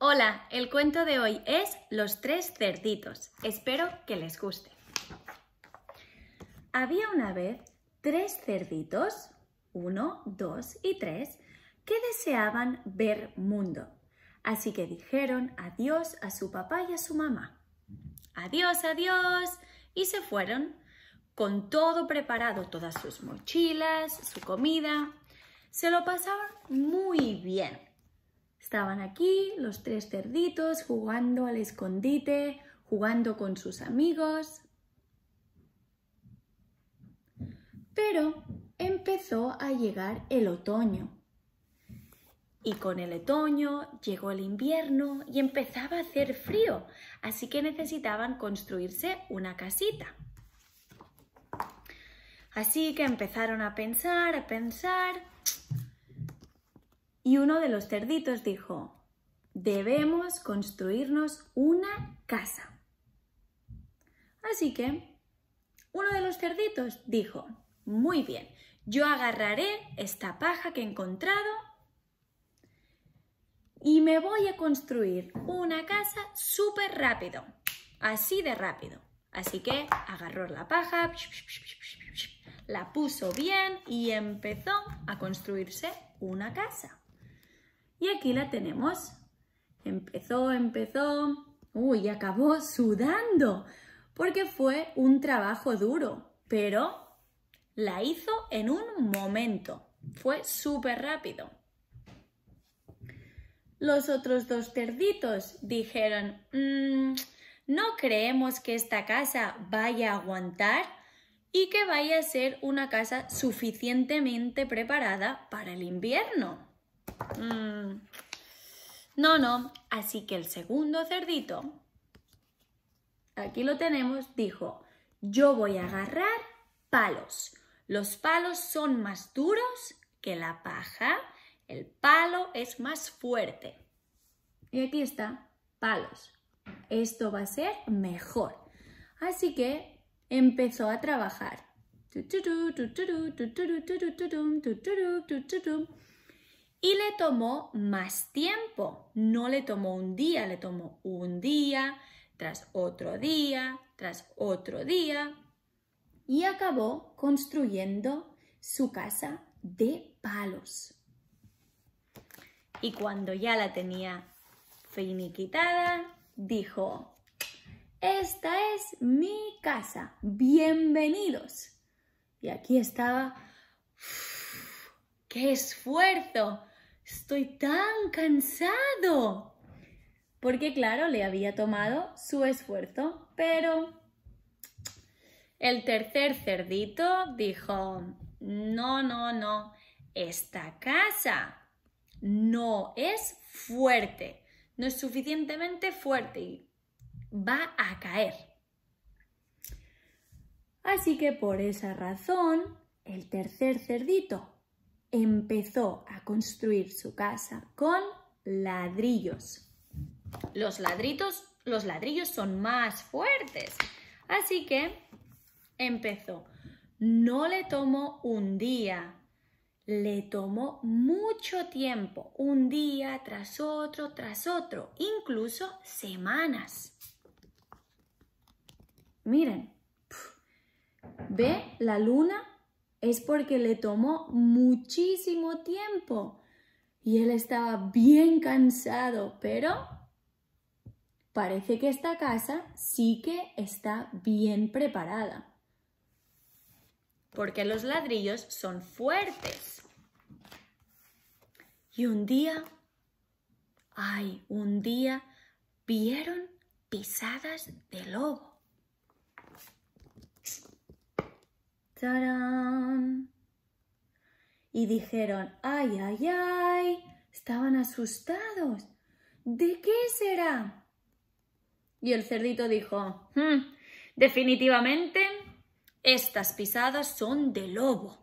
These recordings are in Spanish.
Hola, el cuento de hoy es Los tres cerditos. Espero que les guste. Había una vez tres cerditos, uno, dos y tres, que deseaban ver mundo. Así que dijeron adiós a su papá y a su mamá. Adiós, adiós. Y se fueron con todo preparado, todas sus mochilas, su comida. Se lo pasaron muy bien Estaban aquí los tres cerditos jugando al escondite, jugando con sus amigos. Pero empezó a llegar el otoño. Y con el otoño llegó el invierno y empezaba a hacer frío, así que necesitaban construirse una casita. Así que empezaron a pensar, a pensar y uno de los cerditos dijo, debemos construirnos una casa. Así que uno de los cerditos dijo, muy bien, yo agarraré esta paja que he encontrado y me voy a construir una casa súper rápido, así de rápido. Así que agarró la paja, la puso bien y empezó a construirse una casa. Y aquí la tenemos. Empezó, empezó, uy, acabó sudando, porque fue un trabajo duro, pero la hizo en un momento. Fue súper rápido. Los otros dos cerditos dijeron, mm, no creemos que esta casa vaya a aguantar y que vaya a ser una casa suficientemente preparada para el invierno. No, no. Así que el segundo cerdito, aquí lo tenemos, dijo, yo voy a agarrar palos. Los palos son más duros que la paja. El palo es más fuerte. Y aquí está, palos. Esto va a ser mejor. Así que empezó a trabajar y le tomó más tiempo. No le tomó un día, le tomó un día, tras otro día, tras otro día. Y acabó construyendo su casa de palos. Y cuando ya la tenía finiquitada, dijo, esta es mi casa, bienvenidos. Y aquí estaba, ¡qué esfuerzo! Estoy tan cansado. Porque claro, le había tomado su esfuerzo, pero el tercer cerdito dijo, no, no, no, esta casa no es fuerte, no es suficientemente fuerte y va a caer. Así que por esa razón, el tercer cerdito empezó a construir su casa con ladrillos. Los ladritos, los ladrillos son más fuertes. Así que empezó. No le tomó un día, le tomó mucho tiempo, un día tras otro, tras otro, incluso semanas. Miren, ve la luna es porque le tomó muchísimo tiempo y él estaba bien cansado, pero parece que esta casa sí que está bien preparada. Porque los ladrillos son fuertes. Y un día, ay, un día vieron pisadas de lobo. Y dijeron, ¡ay, ay, ay! Estaban asustados. ¿De qué será? Y el cerdito dijo, hmm, definitivamente estas pisadas son de lobo.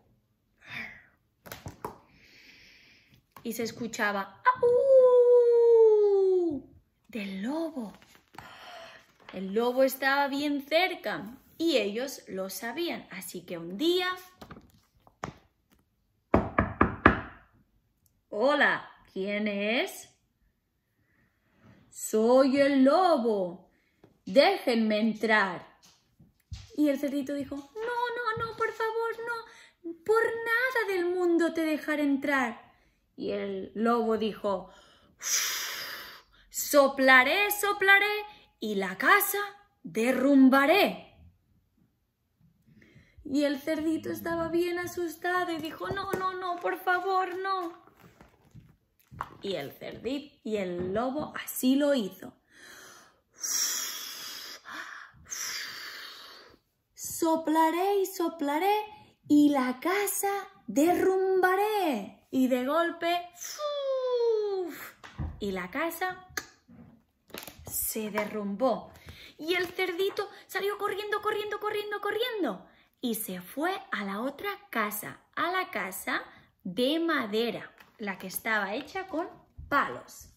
Y se escuchaba, ¡au! Del lobo. El lobo estaba bien cerca y ellos lo sabían. Así que un día... Hola, ¿quién es? Soy el lobo. Déjenme entrar. Y el cerdito dijo, no, no, no, por favor, no. Por nada del mundo te dejaré entrar. Y el lobo dijo, soplaré, soplaré y la casa derrumbaré. Y el cerdito estaba bien asustado y dijo, no, no, no, por favor, no. Y el cerdito y el lobo así lo hizo. Soplaré y soplaré y la casa derrumbaré. Y de golpe, y la casa se derrumbó. Y el cerdito salió corriendo, corriendo, corriendo, corriendo y se fue a la otra casa, a la casa de madera, la que estaba hecha con palos.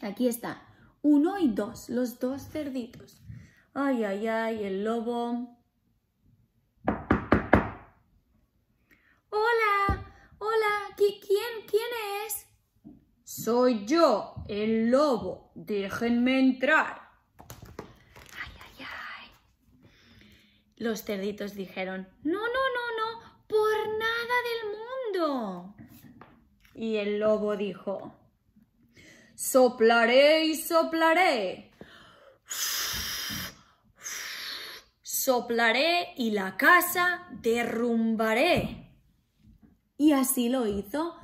Aquí está, uno y dos, los dos cerditos. Ay, ay, ay, el lobo. Hola, hola, ¿quién, quién es? Soy yo, el lobo, déjenme entrar. Los cerditos dijeron, no, no, no, no, por nada del mundo. Y el lobo dijo, soplaré y soplaré. Soplaré y la casa derrumbaré. Y así lo hizo.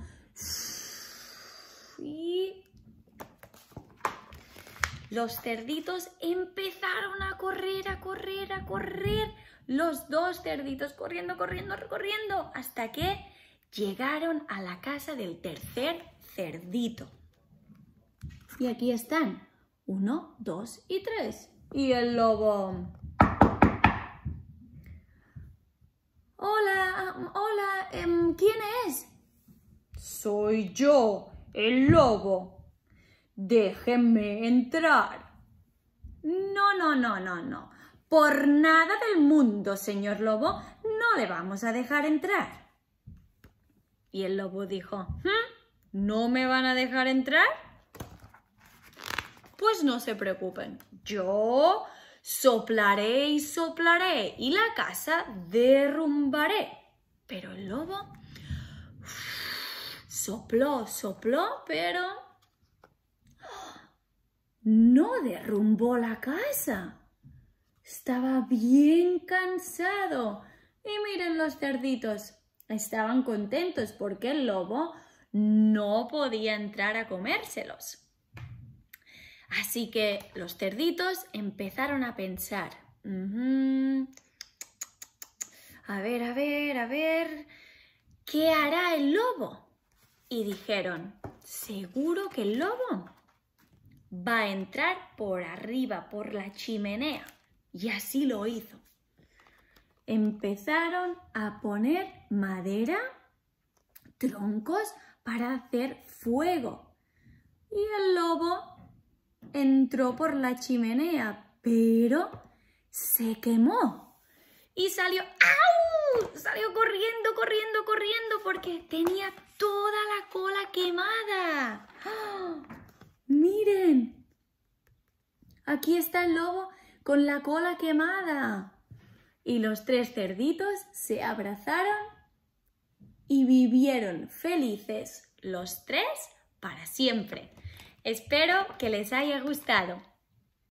los cerditos empezaron a correr, a correr, a correr los dos cerditos corriendo, corriendo, recorriendo, hasta que llegaron a la casa del tercer cerdito. Y aquí están, uno, dos y tres. Y el lobo. Hola, hola, em, ¿quién es? Soy yo, el lobo. Déjenme entrar. No, no, no, no, no. Por nada del mundo, señor lobo, no le vamos a dejar entrar. Y el lobo dijo, ¿Mm? ¿no me van a dejar entrar? Pues no se preocupen, yo soplaré y soplaré y la casa derrumbaré. Pero el lobo sopló, sopló, pero no derrumbó la casa. Estaba bien cansado. Y miren los cerditos. Estaban contentos porque el lobo no podía entrar a comérselos. Así que los cerditos empezaron a pensar. A ver, a ver, a ver, ¿qué hará el lobo? Y dijeron, seguro que el lobo va a entrar por arriba, por la chimenea. Y así lo hizo. Empezaron a poner madera, troncos, para hacer fuego. Y el lobo entró por la chimenea, pero se quemó. Y salió, ¡au! Salió corriendo, corriendo, corriendo, porque tenía toda la cola quemada. ¡Ah! Miren, aquí está el lobo con la cola quemada. Y los tres cerditos se abrazaron y vivieron felices los tres para siempre. Espero que les haya gustado.